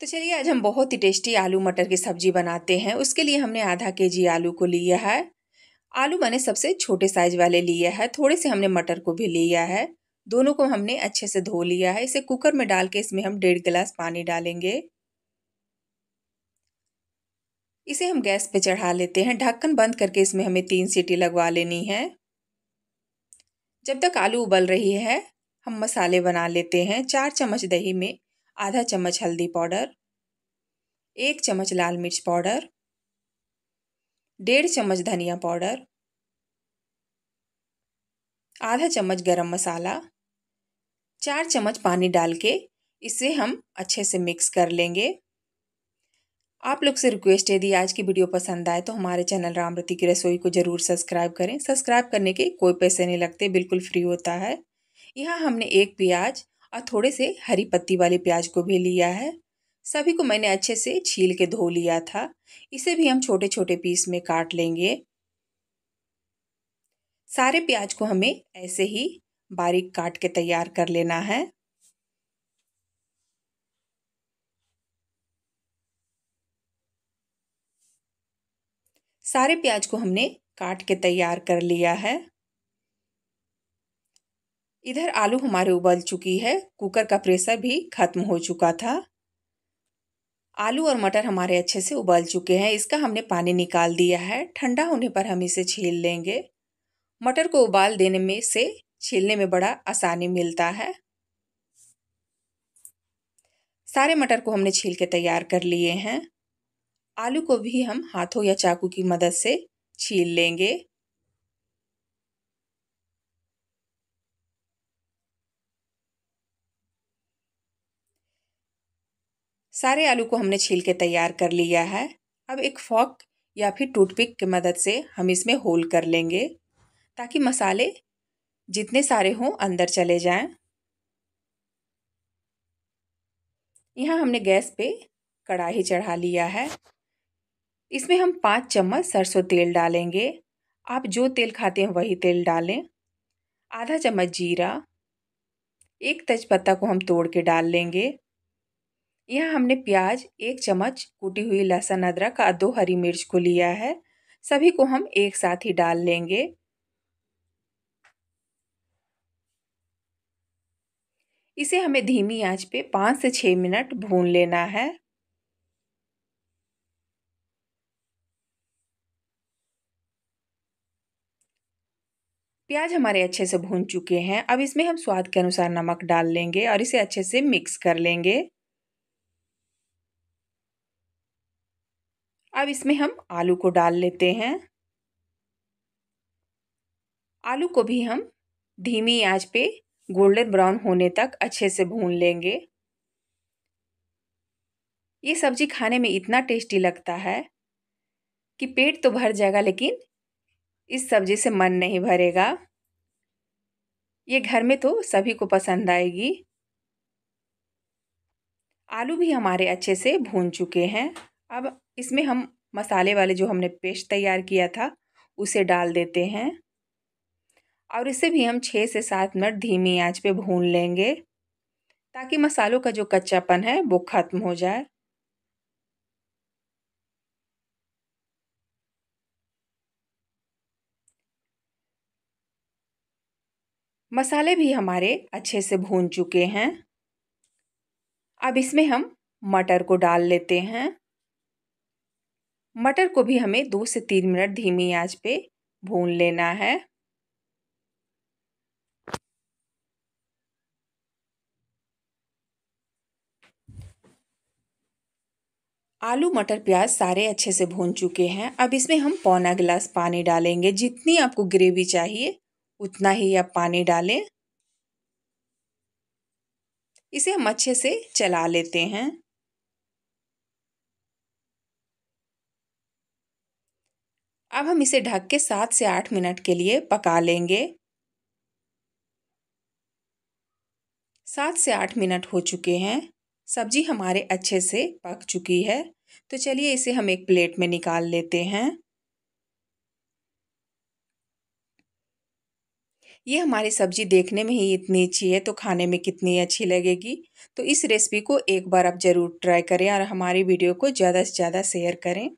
तो चलिए आज हम बहुत ही टेस्टी आलू मटर की सब्जी बनाते हैं उसके लिए हमने आधा के जी आलू को लिया है आलू मैंने सबसे छोटे साइज वाले लिए है थोड़े से हमने मटर को भी लिया है दोनों को हमने अच्छे से धो लिया है इसे कुकर में डाल के इसमें हम डेढ़ गिलास पानी डालेंगे इसे हम गैस पे चढ़ा लेते हैं ढक्कन बंद करके इसमें हमें तीन सीटी लगवा लेनी है जब तक आलू उबल रही है हम मसाले बना लेते हैं चार चम्मच दही में आधा चम्मच हल्दी पाउडर एक चम्मच लाल मिर्च पाउडर डेढ़ चम्मच धनिया पाउडर आधा चम्मच गरम मसाला चार चम्मच पानी डाल के इसे हम अच्छे से मिक्स कर लेंगे आप लोग से रिक्वेस्ट है यदि आज की वीडियो पसंद आए तो हमारे चैनल रामरती की रसोई को ज़रूर सब्सक्राइब करें सब्सक्राइब करने के कोई पैसे नहीं लगते बिल्कुल फ्री होता है यहाँ हमने एक प्याज और थोड़े से हरी पत्ती वाले प्याज को भी लिया है सभी को मैंने अच्छे से छील के धो लिया था इसे भी हम छोटे छोटे पीस में काट लेंगे सारे प्याज को हमें ऐसे ही बारीक काट के तैयार कर लेना है सारे प्याज को हमने काट के तैयार कर लिया है इधर आलू हमारे उबल चुकी है कुकर का प्रेशर भी खत्म हो चुका था आलू और मटर हमारे अच्छे से उबल चुके हैं इसका हमने पानी निकाल दिया है ठंडा होने पर हम इसे छील लेंगे मटर को उबाल देने में से छीलने में बड़ा आसानी मिलता है सारे मटर को हमने छील के तैयार कर लिए हैं आलू को भी हम हाथों या चाकू की मदद से छील लेंगे सारे आलू को हमने छील के तैयार कर लिया है अब एक फॉक या फिर टूथपिक की मदद से हम इसमें होल कर लेंगे ताकि मसाले जितने सारे हों अंदर चले जाएं। यहाँ हमने गैस पे कढ़ाई चढ़ा लिया है इसमें हम पाँच चम्मच सरसों तेल डालेंगे आप जो तेल खाते हैं वही तेल डालें आधा चम्मच जीरा एक तेजपत्ता को हम तोड़ के डाल लेंगे यहाँ हमने प्याज एक चम्मच कूटी हुई लहसुन अदरक और दो हरी मिर्च को लिया है सभी को हम एक साथ ही डाल लेंगे इसे हमें धीमी आंच पे पाँच से छः मिनट भून लेना है प्याज हमारे अच्छे से भून चुके हैं अब इसमें हम स्वाद के अनुसार नमक डाल लेंगे और इसे अच्छे से मिक्स कर लेंगे अब इसमें हम आलू को डाल लेते हैं आलू को भी हम धीमी आंच पे गोल्डन ब्राउन होने तक अच्छे से भून लेंगे ये सब्जी खाने में इतना टेस्टी लगता है कि पेट तो भर जाएगा लेकिन इस सब्जी से मन नहीं भरेगा ये घर में तो सभी को पसंद आएगी आलू भी हमारे अच्छे से भून चुके हैं अब इसमें हम मसाले वाले जो हमने पेस्ट तैयार किया था उसे डाल देते हैं और इसे भी हम छः से सात मिनट धीमी आंच पे भून लेंगे ताकि मसालों का जो कच्चापन है वो ख़त्म हो जाए मसाले भी हमारे अच्छे से भून चुके हैं अब इसमें हम मटर को डाल लेते हैं मटर को भी हमें दो से तीन मिनट धीमी आंच पे भून लेना है आलू मटर प्याज सारे अच्छे से भून चुके हैं अब इसमें हम पौना गिलास पानी डालेंगे जितनी आपको ग्रेवी चाहिए उतना ही आप पानी डालें इसे हम अच्छे से चला लेते हैं अब हम इसे ढक के सात से आठ मिनट के लिए पका लेंगे सात से आठ मिनट हो चुके हैं सब्जी हमारे अच्छे से पक चुकी है तो चलिए इसे हम एक प्लेट में निकाल लेते हैं ये हमारी सब्जी देखने में ही इतनी अच्छी है तो खाने में कितनी अच्छी लगेगी तो इस रेसिपी को एक बार आप ज़रूर ट्राई करें और हमारी वीडियो को ज़्यादा से ज़्यादा शेयर करें